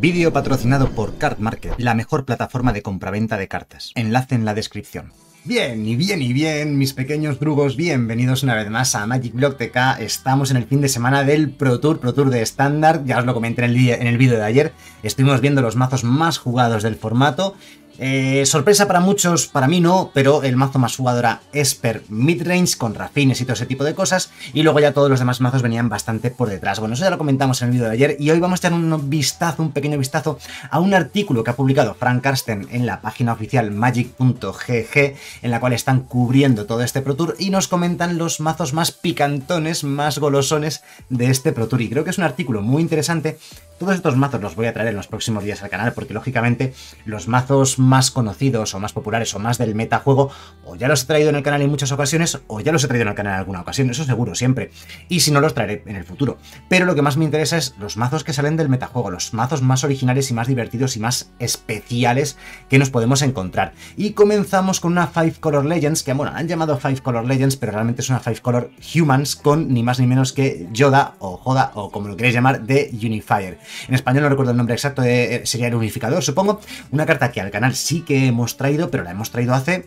Vídeo patrocinado por Card Market, la mejor plataforma de compraventa de cartas. Enlace en la descripción. Bien, y bien, y bien, mis pequeños drugos, bienvenidos una vez más a Magic Block TK. Estamos en el fin de semana del Pro Tour, Pro Tour de estándar, ya os lo comenté en el, en el vídeo de ayer. Estuvimos viendo los mazos más jugados del formato eh, sorpresa para muchos, para mí no, pero el mazo más jugadora Esper midrange con rafines y todo ese tipo de cosas. Y luego ya todos los demás mazos venían bastante por detrás. Bueno, eso ya lo comentamos en el vídeo de ayer y hoy vamos a echar un vistazo, un pequeño vistazo a un artículo que ha publicado Frank Karsten en la página oficial magic.gg en la cual están cubriendo todo este Pro Tour y nos comentan los mazos más picantones, más golosones de este Pro Tour. Y creo que es un artículo muy interesante todos estos mazos los voy a traer en los próximos días al canal porque lógicamente los mazos más conocidos o más populares o más del metajuego o ya los he traído en el canal en muchas ocasiones o ya los he traído en el canal en alguna ocasión, eso seguro siempre. Y si no los traeré en el futuro. Pero lo que más me interesa es los mazos que salen del metajuego, los mazos más originales y más divertidos y más especiales que nos podemos encontrar. Y comenzamos con una Five Color Legends que bueno, han llamado Five Color Legends pero realmente es una Five Color Humans con ni más ni menos que Yoda o Joda o como lo queréis llamar de Unifier. En español no recuerdo el nombre exacto, eh, eh, sería el unificador, supongo. Una carta que al canal sí que hemos traído, pero la hemos traído hace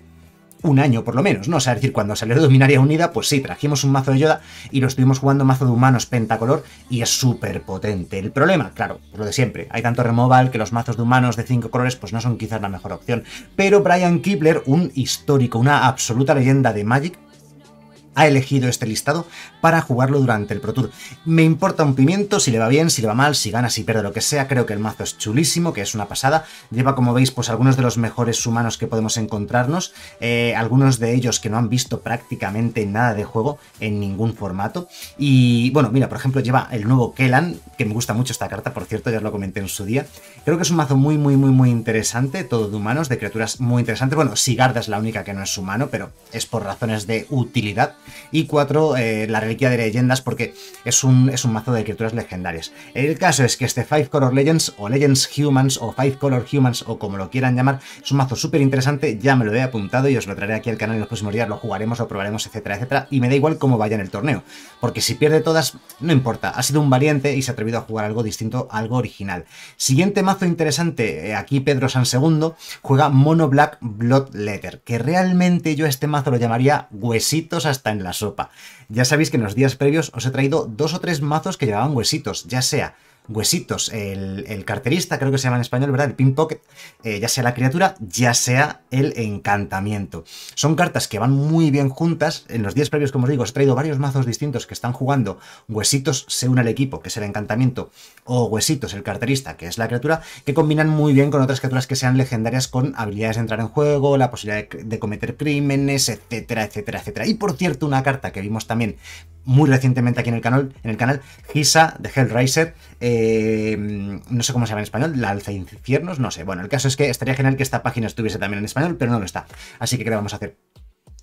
un año por lo menos, ¿no? O sea, es decir, cuando salió Dominaria Unida, pues sí, trajimos un mazo de Yoda y lo estuvimos jugando mazo de humanos pentacolor y es súper potente. El problema, claro, pues lo de siempre, hay tanto removal que los mazos de humanos de cinco colores pues no son quizás la mejor opción. Pero Brian Kibler, un histórico, una absoluta leyenda de Magic, ha elegido este listado para jugarlo durante el Pro Tour. Me importa un pimiento si le va bien, si le va mal, si gana, si pierde, lo que sea. Creo que el mazo es chulísimo, que es una pasada. Lleva, como veis, pues algunos de los mejores humanos que podemos encontrarnos. Eh, algunos de ellos que no han visto prácticamente nada de juego en ningún formato. Y bueno, mira, por ejemplo, lleva el nuevo Kelan, que me gusta mucho esta carta, por cierto, ya os lo comenté en su día. Creo que es un mazo muy, muy, muy, muy interesante, todo de humanos, de criaturas muy interesantes. Bueno, Sigarda es la única que no es humano, pero es por razones de utilidad. Y 4, eh, la reliquia de leyendas, porque es un, es un mazo de criaturas legendarias. El caso es que este Five Color Legends, o Legends Humans, o Five Color Humans, o como lo quieran llamar, es un mazo súper interesante, ya me lo he apuntado y os lo traeré aquí al canal en los próximos días, lo jugaremos, lo probaremos, etcétera, etcétera, y me da igual cómo vaya en el torneo, porque si pierde todas, no importa, ha sido un valiente y se ha atrevido a jugar algo distinto, algo original. Siguiente mazo interesante, eh, aquí Pedro San Segundo juega Mono Black Bloodletter, que realmente yo este mazo lo llamaría huesitos hasta en la sopa. Ya sabéis que en los días previos os he traído dos o tres mazos que llevaban huesitos, ya sea Huesitos, el, carterista, creo que se llama en español, ¿verdad? El pocket, eh, ya sea la criatura, ya sea el encantamiento. Son cartas que van muy bien juntas. En los días previos, como os digo, he traído varios mazos distintos que están jugando. Huesitos se une al equipo, que es el encantamiento, o Huesitos, el carterista, que es la criatura, que combinan muy bien con otras criaturas que sean legendarias con habilidades de entrar en juego, la posibilidad de cometer crímenes, etcétera, etcétera, etcétera. Y por cierto, una carta que vimos también muy recientemente aquí en el canal, en el canal Gisa de Hellraiser, eh, no sé cómo se llama en español, la alza infiernos, no sé. Bueno, el caso es que estaría genial que esta página estuviese también en español, pero no lo está. Así que, ¿qué le vamos a hacer?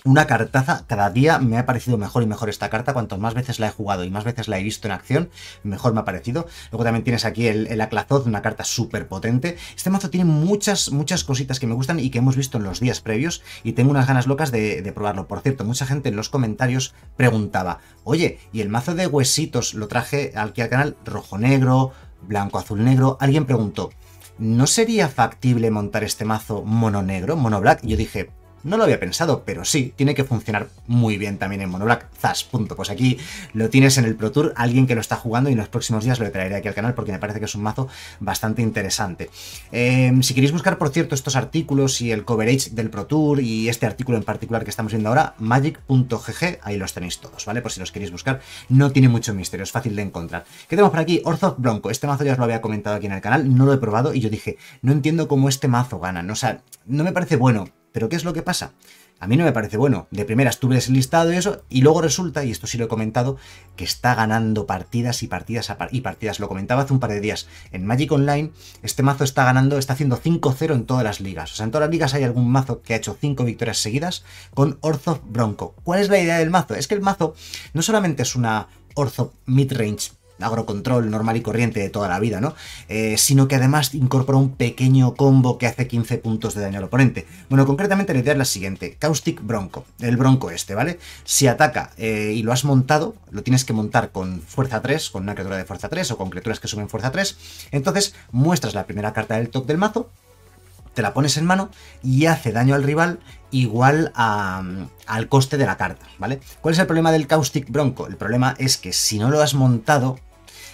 una cartaza, cada día me ha parecido mejor y mejor esta carta, cuanto más veces la he jugado y más veces la he visto en acción, mejor me ha parecido. Luego también tienes aquí el, el una carta súper potente. Este mazo tiene muchas, muchas cositas que me gustan y que hemos visto en los días previos y tengo unas ganas locas de, probarlo. Por cierto, mucha gente en los comentarios preguntaba, oye, ¿y el mazo de huesitos lo traje aquí al canal rojo-negro, blanco-azul-negro? Alguien preguntó, ¿no sería factible montar este mazo mono negro, mono black? yo dije, no lo había pensado, pero sí, tiene que funcionar muy bien también en Monoblack. Zas, punto. Pues aquí lo tienes en el Pro Tour, alguien que lo está jugando y en los próximos días lo traeré aquí al canal porque me parece que es un mazo bastante interesante. Em, si queréis buscar, por cierto, estos artículos y el coverage del Pro Tour y este artículo en particular que estamos viendo ahora, magic.gg, ahí los tenéis todos, ¿vale? Por si los queréis buscar, no tiene mucho misterio, es fácil de encontrar. ¿Qué tenemos por aquí? orzo Bronco. Este mazo ya os lo había comentado aquí en el canal, no lo he probado y yo dije, no entiendo cómo este mazo gana, ¿no? o sea, no me parece bueno pero ¿qué es lo que pasa? A mí no me parece bueno. De primeras tú ves listado y eso, y luego resulta, y esto sí lo he comentado, que está ganando partidas y partidas y partidas. Lo comentaba hace un par de días. En Magic Online, este mazo está ganando, está haciendo 5-0 en todas las ligas. O sea, en todas las ligas hay algún mazo que ha hecho 5 victorias seguidas con Orzo Bronco. ¿Cuál es la idea del mazo? Es que el mazo no solamente es una mid range agrocontrol normal y corriente de toda la vida, ¿no? Eh, sino que además incorpora un pequeño combo que hace 15 puntos de daño al oponente. Bueno, concretamente la idea es la siguiente, Caustic Bronco, el bronco este, ¿vale? Si ataca eh, y lo has montado, lo tienes que montar con fuerza 3, con una criatura de fuerza 3 o con criaturas que suben fuerza 3, entonces muestras la primera carta del top del mazo, te la pones en mano y hace daño al rival igual mm, al coste de la carta, ¿vale? ¿Cuál es el problema del Caustic Bronco? El problema es que si no lo has montado,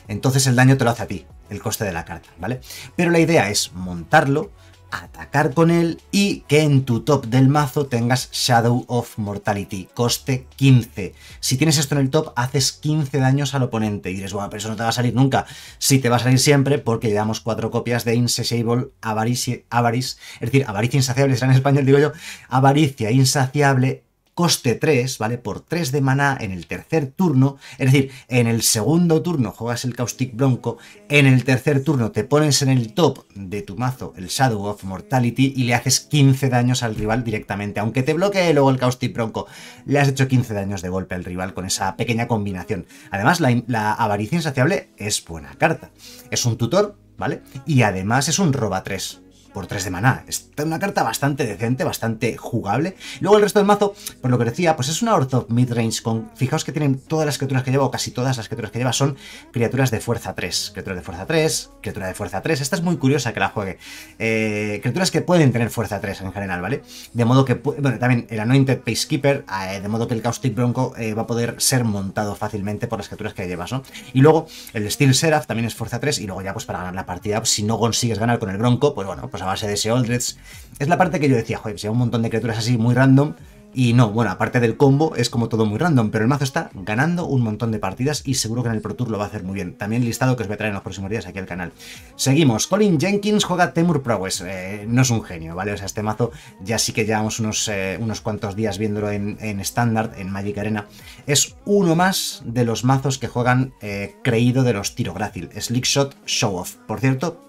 entonces el daño te lo hace a ti, el coste de la carta, ¿vale? Pero la idea es montarlo, atacar con él y que en tu top del mazo tengas Shadow of Mortality, coste 15. Si tienes esto en el top, haces 15 daños al oponente y dices, bueno, pero eso no te va a salir nunca. Sí, te va a salir siempre porque llevamos cuatro copias de Insatiable, Avarice, Avarice, es decir, Avaricia Insaciable será en español, digo yo, Avaricia Insaciable coste 3, ¿vale? Por 3 de maná en el tercer turno, es decir, en el segundo turno juegas el Caustic Bronco, en el tercer turno te pones en el top de tu mazo el Shadow of Mortality y le haces 15 daños al rival directamente, aunque te bloquee luego el Caustic Bronco, le has hecho 15 daños de golpe al rival con esa pequeña combinación. Además, la, la avaricia insaciable es buena carta, es un tutor, ¿vale? Y además es un roba 3, por 3 de maná. Es una carta bastante decente, bastante jugable. Luego el resto del mazo, por lo que decía, pues es una of Midrange con... Fijaos que tienen todas las criaturas que lleva, o casi todas las criaturas que lleva, son criaturas de fuerza 3. Criaturas de fuerza 3, criatura de fuerza 3. Esta es muy curiosa que la juegue. Eh, criaturas que pueden tener fuerza 3 en general, ¿vale? De modo que... Bueno, también el Anointed pacekeeper, eh, de modo que el Caustic Bronco eh, va a poder ser montado fácilmente por las criaturas que llevas, ¿no? Y luego el Steel Seraph también es fuerza 3, y luego ya pues para ganar la partida, si no consigues ganar con el Bronco, pues bueno, pues base de ese Aldreds, Es la parte que yo decía, joder, si un montón de criaturas así muy random. Y no, bueno, aparte del combo, es como todo muy random, pero el mazo está ganando un montón de partidas y seguro que en el Pro Tour lo va a hacer muy bien. También listado que os voy a traer en los próximos días aquí al canal. Seguimos, Colin Jenkins juega Temur Prowess, eh, no es un genio, ¿vale? O sea, este mazo ya sí que llevamos unos, eh, unos cuantos días viéndolo en estándar, en, Magic Arena. Es uno más de los mazos que juegan eh, creído de los tiro grácil, Slick Shot Show Off. Por cierto,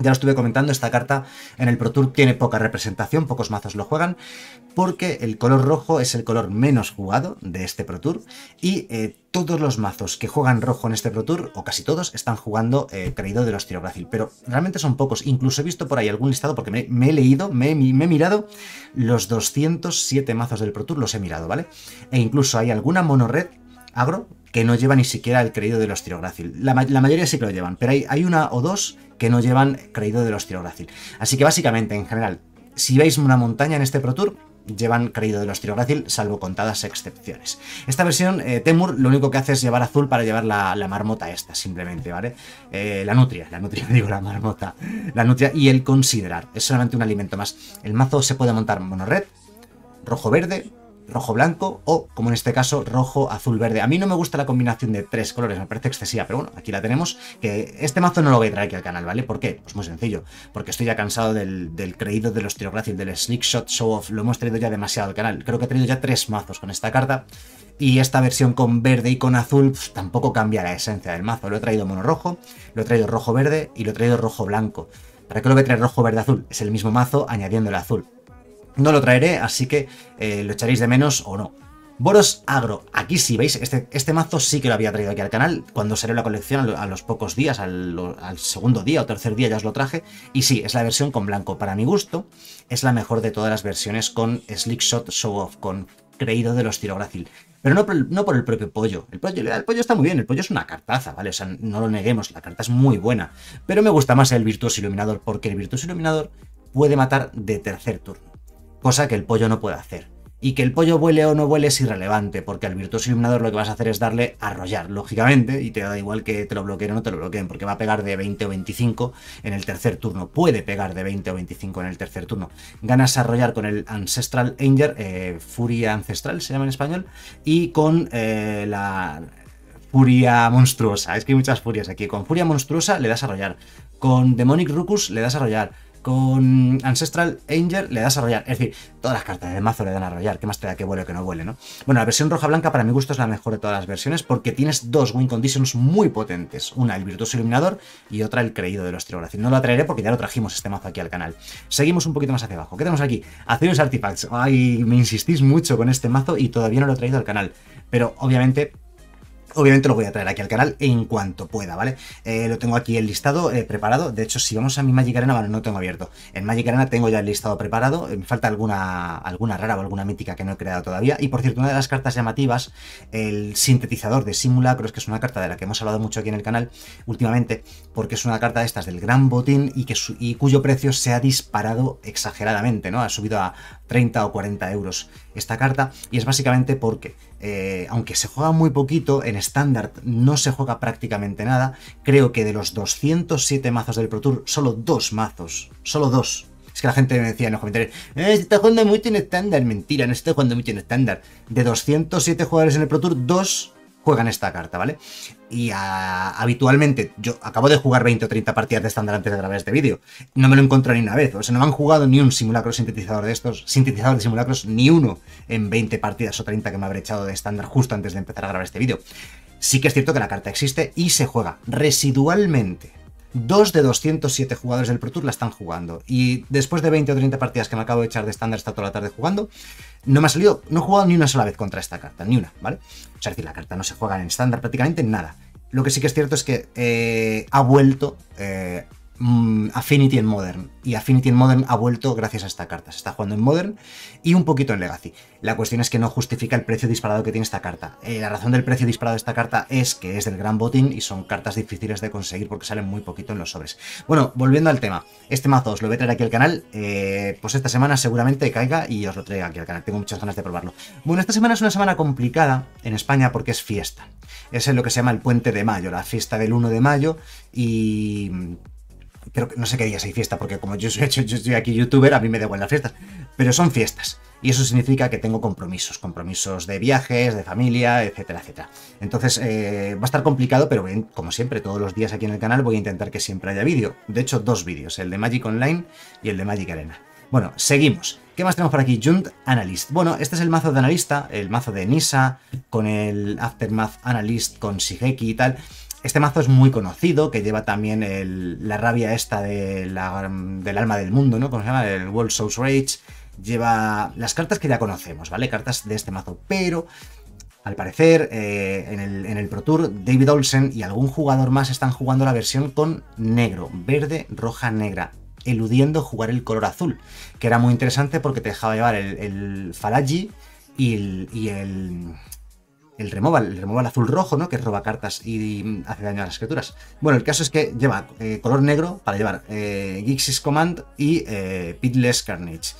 ya lo estuve comentando, esta carta en el Pro Tour tiene poca representación, pocos mazos lo juegan, porque el color rojo es el color menos jugado de este Pro Tour y eh, todos los mazos que juegan rojo en este Pro Tour, o casi todos, están jugando eh, creído de los Tiro Brasil, pero realmente son pocos. Incluso he visto por ahí algún listado, porque me, he leído, me, he mirado los 207 mazos del Pro Tour, los he mirado, ¿vale? E incluso hay alguna red agro que no lleva ni siquiera el creído de los La, la, mayoría sí que lo llevan, pero hay, una o dos que no llevan creído de los tirográcil. Así que básicamente, en general, si veis una montaña en este Pro Tour, llevan creído de los tirográcil, salvo contadas excepciones. Esta versión, eh, Temur, lo único que hace es llevar azul para llevar la, la marmota esta, simplemente, ¿vale? Eh, la nutria, la nutria, digo la marmota, la nutria y el considerar, es solamente un alimento más. El mazo se puede montar Red, rojo-verde, rojo-blanco o, como en este caso, rojo-azul-verde. A mí no me gusta la combinación de tres colores, me parece excesiva, pero bueno, aquí la tenemos, que este mazo no lo voy a traer aquí al canal, ¿vale? ¿Por qué? Pues muy sencillo, porque estoy ya cansado del, creído de los Tirographic, del Sneak Shot Show Off, lo hemos traído ya demasiado al canal. Creo que he traído ya tres mazos con esta carta y esta versión con verde y con azul pues, tampoco cambia la esencia del mazo. Lo he traído mono rojo, lo he traído rojo-verde y lo he traído rojo-blanco. ¿Para qué lo voy a traer rojo-verde-azul? Es el mismo mazo añadiendo el azul. No lo traeré, así que eh, lo echaréis de menos o no. Boros Agro, aquí sí, ¿veis? Este, este, mazo sí que lo había traído aquí al canal cuando salió la colección a los pocos días, al, segundo día o tercer día ya os lo traje. Y sí, es la versión con blanco. Para mi gusto, es la mejor de todas las versiones con Slick Shot Show Off, con Creído los los Pero no por, no por el propio pollo. El, pollo. el pollo está muy bien, el pollo es una cartaza, ¿vale? O sea, no lo neguemos, la carta es muy buena. Pero me gusta más el Virtuoso Iluminador, porque el Virtuoso Iluminador puede matar de tercer turno cosa que el pollo no puede hacer. Y que el pollo vuele o no vuele es irrelevante, porque al virtuoso iluminador lo que vas a hacer es darle arrollar, lógicamente, y te da igual que te lo bloqueen o no te lo bloqueen, porque va a pegar de 20 o 25 en el tercer turno. Puede pegar de 20 o 25 en el tercer turno. Ganas a arrollar con el Ancestral Anger, eh, Furia Ancestral se llama en español, y con eh, la Furia Monstruosa. Es que hay muchas furias aquí. Con Furia Monstruosa le das a arrollar, con Demonic Rucus le das a arrollar con Ancestral Angel le das a rollar. Es decir, todas las cartas del mazo le dan a rollar. ¿Qué más te da que vuele o que no vuele, no? Bueno, la versión roja-blanca para mi gusto es la mejor de todas las versiones porque tienes dos win conditions muy potentes. Una, el virtuoso iluminador y otra, el creído de los Tribolación. No lo traeré porque ya lo trajimos este mazo aquí al canal. Seguimos un poquito más hacia abajo. ¿Qué tenemos aquí? un Artifacts. Ay, me insistís mucho con este mazo y todavía no lo he traído al canal. Pero obviamente Obviamente lo voy a traer aquí al canal en cuanto pueda, ¿vale? Eh, lo tengo aquí el listado eh, preparado. De hecho, si vamos a mi Magic Arena, bueno, no tengo abierto. En Magic Arena tengo ya el listado preparado. Eh, me falta alguna, alguna rara o alguna mítica que no he creado todavía. Y por cierto, una de las cartas llamativas, el sintetizador de Simula, creo que es una carta de la que hemos hablado mucho aquí en el canal últimamente, porque es una carta de estas del gran botín y, que y cuyo precio se ha disparado exageradamente, ¿no? Ha subido a 30 o 40 euros esta carta y es básicamente porque, eh, aunque se juega muy poquito, en estándar no se juega prácticamente nada, creo que de los 207 mazos del Pro Tour, solo dos mazos, solo dos. Es que la gente me decía en los comentarios, eh, se jugando mucho en estándar, mentira, no se está jugando mucho en estándar. De 207 jugadores en el Pro Tour, dos juegan esta carta, ¿vale? Y ah, habitualmente, yo acabo de jugar 20 o 30 partidas de estándar antes de grabar este vídeo, no me lo encuentro ni una vez, o sea, no me han jugado ni un simulacro sintetizador de estos, sintetizador de simulacros, ni uno en 20 partidas o 30 que me habré echado de estándar justo antes de empezar a grabar este vídeo. Sí que es cierto que la carta existe y se juega residualmente, Dos de 207 jugadores del Pro Tour la están jugando. Y después de 20 o 30 partidas que me acabo de echar de estándar esta toda la tarde jugando, no me ha salido, no he jugado ni una sola vez contra esta carta, ni una, ¿vale? O sea, es decir, la carta no se juega en estándar prácticamente nada. Lo que sí que es cierto es que eh, ha vuelto eh, Mm, Affinity en Modern. Y Affinity en Modern ha vuelto gracias a esta carta. Se está jugando en Modern y un poquito en Legacy. La cuestión es que no justifica el precio disparado que tiene esta carta. Eh, la razón del precio disparado de esta carta es que es del gran botín y son cartas difíciles de conseguir porque salen muy poquito en los sobres. Bueno, volviendo al tema. Este mazo os lo voy a traer aquí al canal. Eh, pues esta semana seguramente caiga y os lo traiga aquí al canal. Tengo muchas ganas de probarlo. Bueno, esta semana es una semana complicada en España porque es fiesta. Es en lo que se llama el puente de mayo, la fiesta del 1 de mayo y pero que no sé qué día hay fiesta, porque como yo soy, yo, aquí youtuber, a mí me da igual las fiestas, pero son fiestas. Y eso significa que tengo compromisos, compromisos de viajes, de familia, etcétera, etcétera. Entonces eh, va a estar complicado, pero como siempre, todos los días aquí en el canal voy a intentar que siempre haya vídeo. De hecho, dos vídeos, el de Magic Online y el de Magic Arena. Bueno, seguimos. ¿Qué más tenemos por aquí? Junt Analyst. Bueno, este es el mazo de analista, el mazo de Nisa, con el Aftermath Analyst, con Shigeki y tal. Este mazo es muy conocido, que lleva también la rabia esta del alma del mundo, ¿no? ¿Cómo se llama? El World Souls Rage. Lleva las cartas que ya conocemos, ¿vale? Cartas de este mazo. Pero, al parecer, eh, en, el, Pro Tour, David Olsen y algún jugador más están jugando la versión con negro, verde, roja, negra eludiendo jugar el color azul, que era muy interesante porque te dejaba llevar el, Falagi Falaji y el el removal, el removal azul rojo, ¿no? Que roba cartas y mm, hace daño a las criaturas. Bueno, el caso es que lleva eh, color negro para llevar eh, Gixis Command y eh, Pitless Carnage.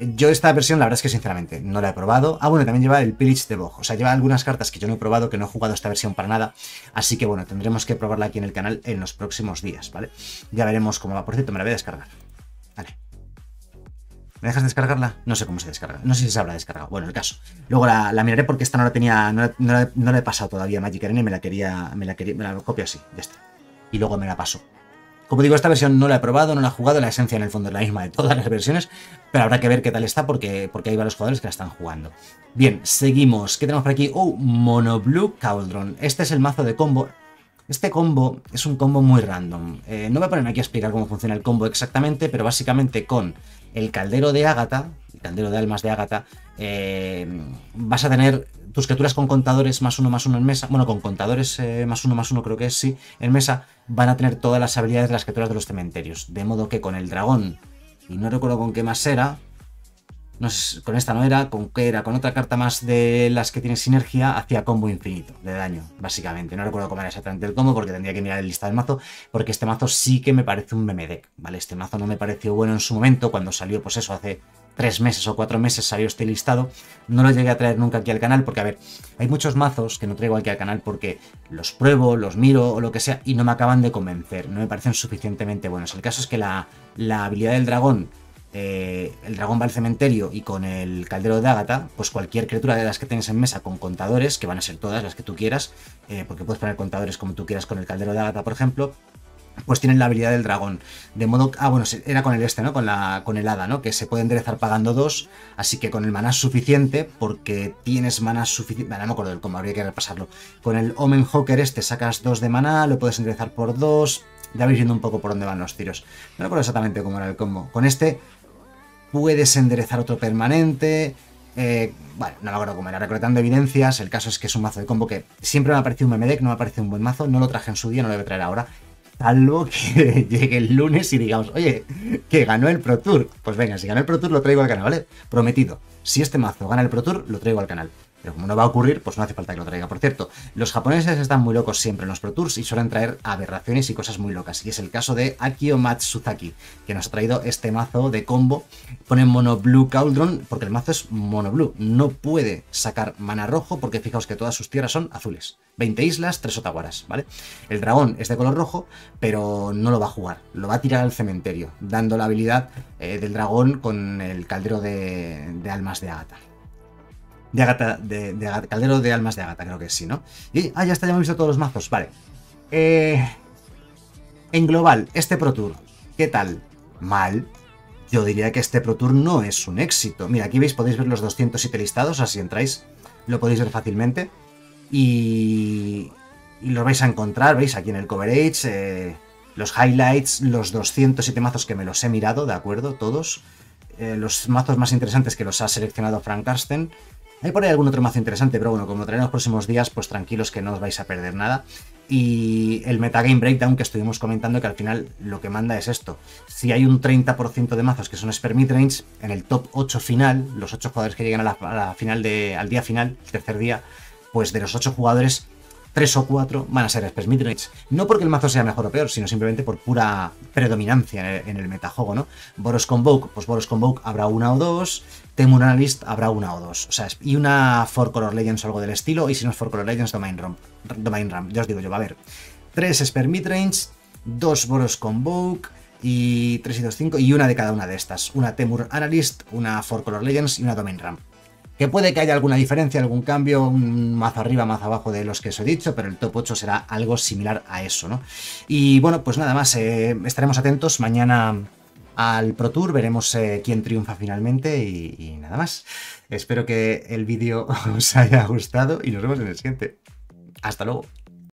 Yo esta versión, la verdad es que sinceramente no la he probado. Ah, bueno, también lleva el Pillage de Bog. O sea, lleva algunas cartas que yo no he probado, que no he jugado esta versión para nada. Así que bueno, tendremos que probarla aquí en el canal en los próximos días, ¿vale? Ya veremos cómo va. Por cierto, me la voy a descargar. ¿Me dejas descargarla? No sé cómo se descarga. No sé si se habrá descargado. Bueno, el caso. Luego la, miraré porque esta no la tenía. No, la, he pasado todavía Magic Arena y me la quería. Me la copio así. de está. Y luego me la paso. Como digo, esta versión no la he probado, no la he jugado, la esencia en el fondo es la misma de todas las versiones, pero habrá que ver qué tal está porque, porque hay varios jugadores que la están jugando. Bien, seguimos. ¿Qué tenemos por aquí? Oh, Monoblue Cauldron. Este es el mazo de combo. Este combo es un combo muy random. Eh, no me a poner aquí a explicar cómo funciona el combo exactamente, pero básicamente con el caldero de Ágata, el caldero de almas de Ágata, eh, vas a tener tus criaturas con contadores más uno más uno en mesa, bueno, con contadores eh, más uno más uno creo que es, sí, en mesa, van a tener todas las habilidades de las criaturas de los cementerios. De modo que con el dragón, y no recuerdo con qué más era, no con esta no era, con era, con otra carta más de las que tiene sinergia, hacía combo infinito de daño, básicamente. No recuerdo cómo era exactamente el combo porque tendría que mirar el listado del mazo, porque este mazo sí que me parece un meme ¿vale? Este mazo no me pareció bueno en su momento, cuando salió, pues eso, hace tres meses o cuatro meses salió este listado. No lo llegué a traer nunca aquí al canal porque, a ver, hay muchos mazos que no traigo aquí al canal porque los pruebo, los miro o lo que sea y no me acaban de convencer, no me parecen suficientemente buenos. El caso es que la, la habilidad del dragón eh, el dragón va al cementerio y con el caldero de Ágata, pues cualquier criatura de las que tengas en mesa con contadores, que van a ser todas las que tú quieras, eh, porque puedes poner contadores como tú quieras con el caldero de Ágata, por ejemplo, pues tienen la habilidad del dragón. De modo Ah, bueno, era con el este, ¿no? Con, la, con el hada, ¿no? Que se puede enderezar pagando dos, así que con el maná suficiente, porque tienes maná suficiente... no me acuerdo del combo habría que repasarlo. Con el Omen Hawker este sacas dos de maná, lo puedes enderezar por dos... Ya vais viendo un poco por dónde van los tiros. No recuerdo exactamente cómo era el combo. Con este puedes enderezar otro permanente. Eh, bueno, no me acuerdo cómo era, recolectando evidencias. El caso es que es un mazo de combo que siempre me ha parecido un memedec, no me ha parecido un buen mazo. No lo traje en su día, no lo voy a traer ahora. Salvo que llegue el lunes y digamos, oye, que ganó el Pro Tour. Pues venga, si ganó el Pro Tour lo traigo al canal, ¿vale? Prometido. Si este mazo gana el Pro Tour, lo traigo al canal. Pero como no va a ocurrir, pues no hace falta que lo traiga. Por cierto, los japoneses están muy locos siempre en los Pro Tours y suelen traer aberraciones y cosas muy locas. Y es el caso de Akio Matsuzaki, que nos ha traído este mazo de combo. Pone mono blue Cauldron, porque el mazo es mono blue. No puede sacar mana rojo, porque fijaos que todas sus tierras son azules. 20 islas, 3 otaguaras, ¿vale? El dragón es de color rojo, pero no lo va a jugar. Lo va a tirar al cementerio, dando la habilidad eh, del dragón con el caldero de, almas de Ata de Agata, de, Caldero de Almas de Agata, creo que sí, ¿no? Y, ah, ya está, ya hemos visto todos los mazos, vale. Eh, en global, este Pro Tour, ¿qué tal? Mal. Yo diría que este Pro Tour no es un éxito. Mira, aquí veis, podéis ver los 207 listados, así entráis, lo podéis ver fácilmente. Y, y los vais a encontrar, veis, aquí en el coverage, eh, los highlights, los 207 mazos que me los he mirado, ¿de acuerdo? Todos. Eh, los mazos más interesantes que los ha seleccionado Frank Carsten, hay por ahí algún otro mazo interesante, pero bueno, como lo en los próximos días, pues tranquilos que no os vais a perder nada. Y el metagame breakdown que estuvimos comentando, que al final lo que manda es esto. Si hay un 30% de mazos que son Spermitrains, Midrange, en el top 8 final, los 8 jugadores que llegan a la, final al día final, el tercer día, pues de los 8 jugadores, 3 o 4, van a ser Sperm Midrange. No porque el mazo sea mejor o peor, sino simplemente por pura predominancia en el, metajuego, ¿no? Boros Convoke, pues Boros Convoke habrá una o dos, Temur Analyst habrá una o dos, o sea, y una Four Color Legends o algo del estilo, y si no es Four Color Legends, Domain Ramp, Domain Ramp ya os digo yo, va a haber 3 Sperm Midrange, 2 Boros Convoke, y 3 y 2, 5, y una de cada una de estas. Una Temur Analyst, una Four Color Legends y una Domain Ramp. Que puede que haya alguna diferencia, algún cambio, más arriba, más abajo de los que os he dicho, pero el top 8 será algo similar a eso, ¿no? Y bueno, pues nada más, eh, estaremos atentos mañana al Pro Tour, veremos eh, quién triunfa finalmente y nada más. Espero que el vídeo os haya gustado y nos vemos en el siguiente. Hasta luego.